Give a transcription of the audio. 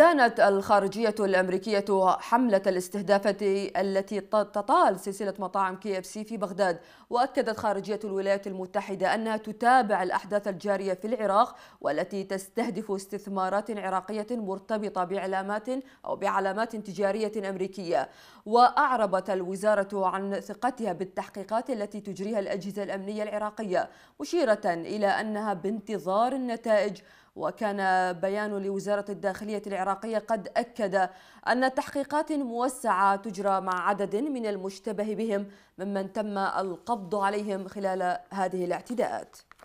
دانت الخارجية الأمريكية حملة الاستهداف التي تطال سلسلة مطاعم كي اف سي في بغداد وأكدت خارجية الولايات المتحدة أنها تتابع الأحداث الجارية في العراق والتي تستهدف استثمارات عراقية مرتبطة بعلامات أو بعلامات تجارية أمريكية وأعربت الوزارة عن ثقتها بالتحقيقات التي تجريها الأجهزة الأمنية العراقية مشيرة إلى أنها بانتظار النتائج وكان بيان لوزارة الداخلية العراقية قد أكد أن تحقيقات موسعة تجرى مع عدد من المشتبه بهم ممن تم القبض عليهم خلال هذه الاعتداءات